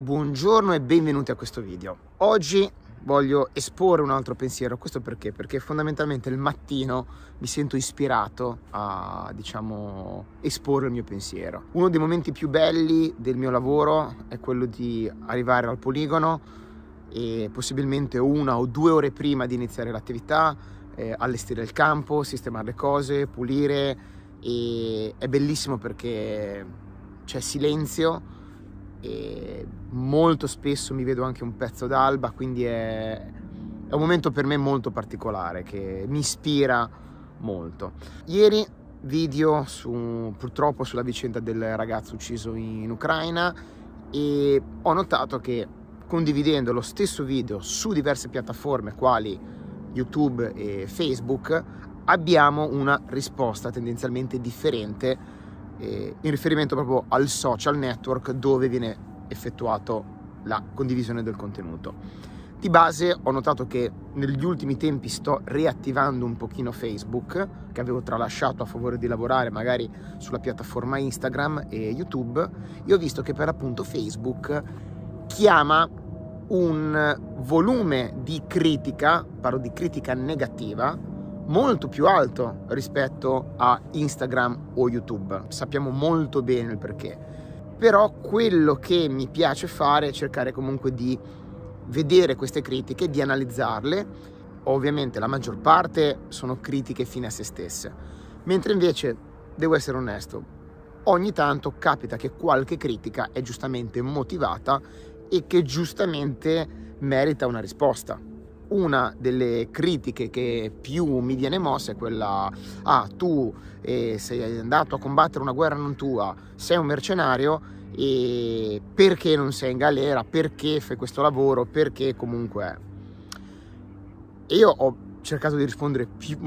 Buongiorno e benvenuti a questo video. Oggi voglio esporre un altro pensiero, questo perché? Perché fondamentalmente il mattino mi sento ispirato a, diciamo, esporre il mio pensiero. Uno dei momenti più belli del mio lavoro è quello di arrivare al poligono e possibilmente una o due ore prima di iniziare l'attività, eh, allestire il campo, sistemare le cose, pulire e è bellissimo perché c'è silenzio e molto spesso mi vedo anche un pezzo d'alba, quindi è, è un momento per me molto particolare che mi ispira molto. Ieri video su, purtroppo sulla vicenda del ragazzo ucciso in Ucraina e ho notato che condividendo lo stesso video su diverse piattaforme quali YouTube e Facebook abbiamo una risposta tendenzialmente differente eh, in riferimento proprio al social network dove viene effettuato la condivisione del contenuto. Di base ho notato che negli ultimi tempi sto riattivando un pochino Facebook, che avevo tralasciato a favore di lavorare magari sulla piattaforma Instagram e YouTube, e ho visto che per appunto Facebook chiama un volume di critica, parlo di critica negativa, molto più alto rispetto a Instagram o YouTube. Sappiamo molto bene il perché. Però quello che mi piace fare è cercare comunque di vedere queste critiche, di analizzarle. Ovviamente la maggior parte sono critiche fine a se stesse. Mentre invece, devo essere onesto, ogni tanto capita che qualche critica è giustamente motivata e che giustamente merita una risposta una delle critiche che più mi viene mossa è quella, ah tu eh, sei andato a combattere una guerra non tua, sei un mercenario e perché non sei in galera, perché fai questo lavoro, perché comunque... E io ho cercato di rispondere più,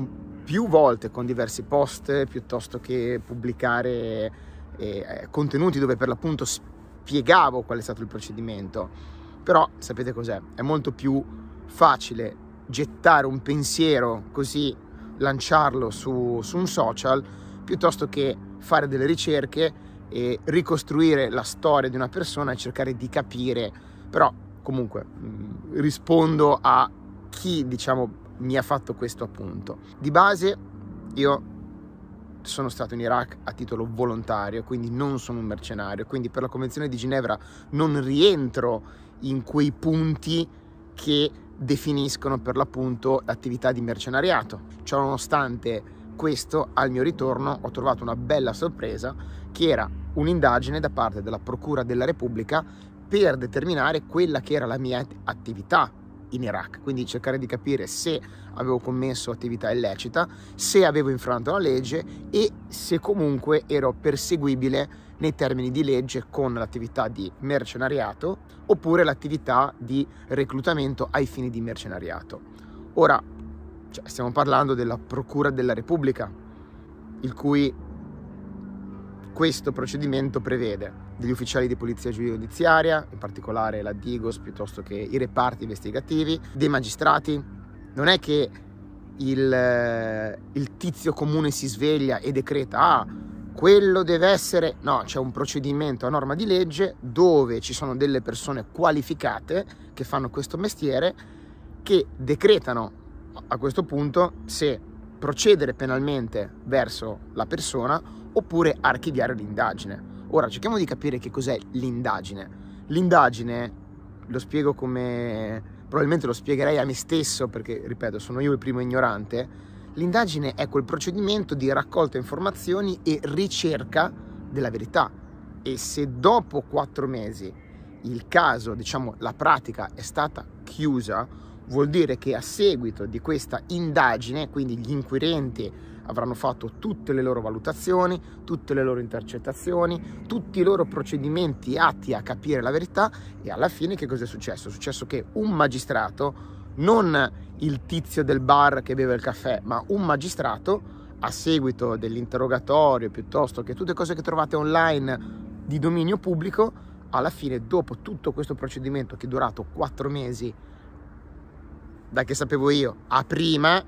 più volte con diversi post piuttosto che pubblicare eh, eh, contenuti dove per l'appunto spiegavo qual è stato il procedimento. Però sapete cos'è? È molto più facile gettare un pensiero così, lanciarlo su, su un social, piuttosto che fare delle ricerche e ricostruire la storia di una persona e cercare di capire. Però comunque mm, rispondo a chi diciamo mi ha fatto questo appunto. Di base io sono stato in Iraq a titolo volontario, quindi non sono un mercenario, quindi per la Convenzione di Ginevra non rientro in quei punti che definiscono per l'appunto l'attività di mercenariato. Ciononostante questo, al mio ritorno ho trovato una bella sorpresa che era un'indagine da parte della Procura della Repubblica per determinare quella che era la mia attività in Iraq, quindi cercare di capire se avevo commesso attività illecita, se avevo infranto la legge e se comunque ero perseguibile nei termini di legge con l'attività di mercenariato oppure l'attività di reclutamento ai fini di mercenariato. Ora, cioè, stiamo parlando della Procura della Repubblica, il cui questo procedimento prevede degli ufficiali di polizia giudiziaria, in particolare la Digos piuttosto che i reparti investigativi, dei magistrati. Non è che il, eh, il tizio comune si sveglia e decreta ah, quello deve essere, no, c'è un procedimento a norma di legge dove ci sono delle persone qualificate che fanno questo mestiere che decretano a questo punto se procedere penalmente verso la persona oppure archiviare l'indagine. Ora cerchiamo di capire che cos'è l'indagine. L'indagine, lo spiego come probabilmente lo spiegherei a me stesso perché, ripeto, sono io il primo ignorante, L'indagine è quel procedimento di raccolta informazioni e ricerca della verità. E se dopo quattro mesi il caso, diciamo la pratica, è stata chiusa, vuol dire che a seguito di questa indagine, quindi gli inquirenti avranno fatto tutte le loro valutazioni, tutte le loro intercettazioni, tutti i loro procedimenti atti a capire la verità e alla fine che cosa è successo? È successo che un magistrato non il tizio del bar che beve il caffè, ma un magistrato a seguito dell'interrogatorio piuttosto che tutte cose che trovate online di dominio pubblico, alla fine dopo tutto questo procedimento che è durato quattro mesi, da che sapevo io, a prima,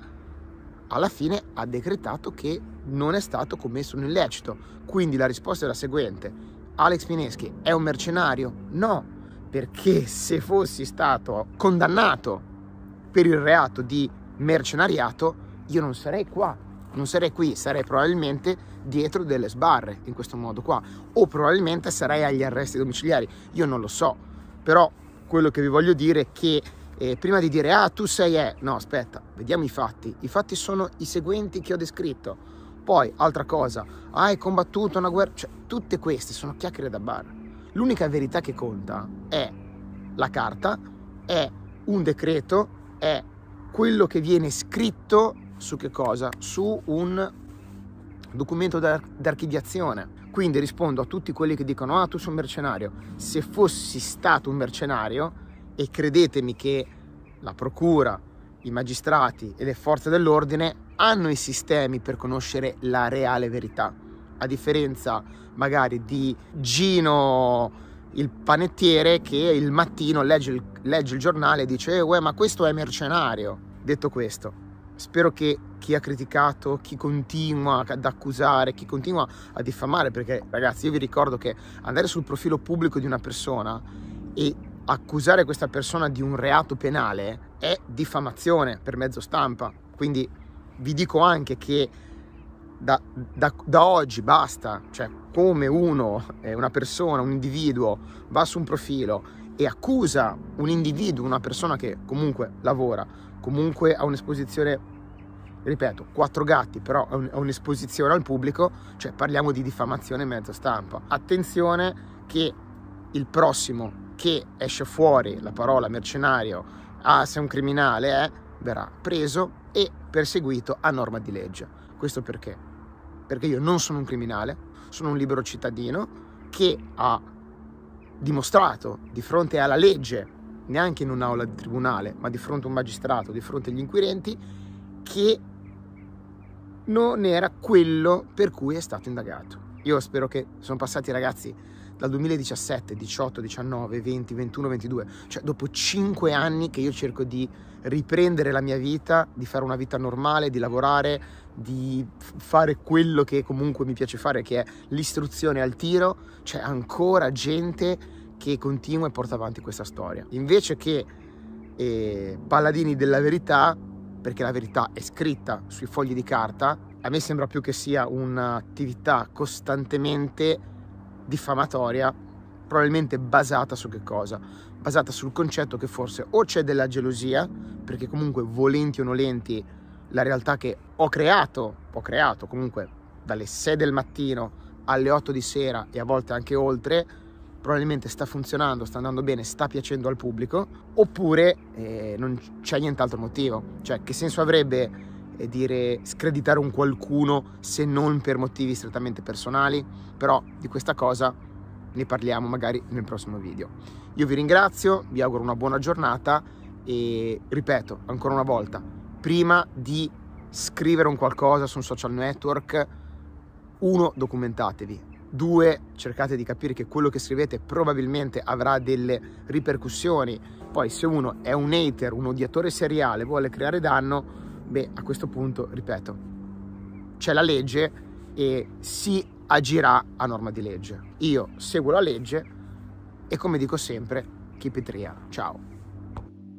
alla fine ha decretato che non è stato commesso un illecito. Quindi la risposta è la seguente. Alex Pineschi è un mercenario? No, perché se fossi stato condannato per il reato di mercenariato, io non sarei qua, non sarei qui, sarei probabilmente dietro delle sbarre in questo modo qua, o probabilmente sarei agli arresti domiciliari, io non lo so, però quello che vi voglio dire è che eh, prima di dire ah tu sei E, no aspetta, vediamo i fatti, i fatti sono i seguenti che ho descritto, poi altra cosa, ah, hai combattuto una guerra, cioè tutte queste sono chiacchiere da bar, l'unica verità che conta è la carta, è un decreto è quello che viene scritto su che cosa? Su un documento d'archiviazione. Quindi rispondo a tutti quelli che dicono ah tu sei un mercenario. Se fossi stato un mercenario e credetemi che la procura, i magistrati e le forze dell'ordine hanno i sistemi per conoscere la reale verità, a differenza magari di Gino il panettiere che il mattino legge il, legge il giornale e dice eh, uè, ma questo è mercenario. Detto questo, spero che chi ha criticato, chi continua ad accusare, chi continua a diffamare, perché ragazzi io vi ricordo che andare sul profilo pubblico di una persona e accusare questa persona di un reato penale è diffamazione per mezzo stampa. Quindi vi dico anche che da, da, da oggi basta, cioè come uno, eh, una persona, un individuo va su un profilo e accusa un individuo, una persona che comunque lavora, comunque ha un'esposizione, ripeto, quattro gatti, però ha un'esposizione al pubblico, cioè parliamo di diffamazione mezzo stampa. Attenzione che il prossimo che esce fuori la parola mercenario, ah se è un criminale è, eh, verrà preso e perseguito a norma di legge. Questo perché? perché io non sono un criminale, sono un libero cittadino che ha dimostrato di fronte alla legge, neanche in un'aula di tribunale, ma di fronte a un magistrato, di fronte agli inquirenti, che non era quello per cui è stato indagato. Io spero che sono passati ragazzi dal 2017, 18, 19, 20, 21, 22, cioè dopo 5 anni che io cerco di riprendere la mia vita, di fare una vita normale, di lavorare, di fare quello che comunque mi piace fare, che è l'istruzione al tiro, c'è ancora gente che continua e porta avanti questa storia. Invece che eh, paladini della verità, perché la verità è scritta sui fogli di carta, a me sembra più che sia un'attività costantemente diffamatoria, probabilmente basata su che cosa? Basata sul concetto che forse o c'è della gelosia, perché comunque volenti o nolenti la realtà che ho creato, ho creato comunque dalle 6 del mattino alle 8 di sera e a volte anche oltre, probabilmente sta funzionando, sta andando bene, sta piacendo al pubblico, oppure eh, non c'è nient'altro motivo. Cioè, che senso avrebbe e dire, screditare un qualcuno se non per motivi strettamente personali, però di questa cosa ne parliamo magari nel prossimo video. Io vi ringrazio, vi auguro una buona giornata e ripeto ancora una volta, prima di scrivere un qualcosa su un social network, uno, documentatevi, due, cercate di capire che quello che scrivete probabilmente avrà delle ripercussioni, poi se uno è un hater, un odiatore seriale, vuole creare danno, beh, a questo punto, ripeto, c'è la legge e si agirà a norma di legge. Io seguo la legge e come dico sempre, keep it real. Ciao.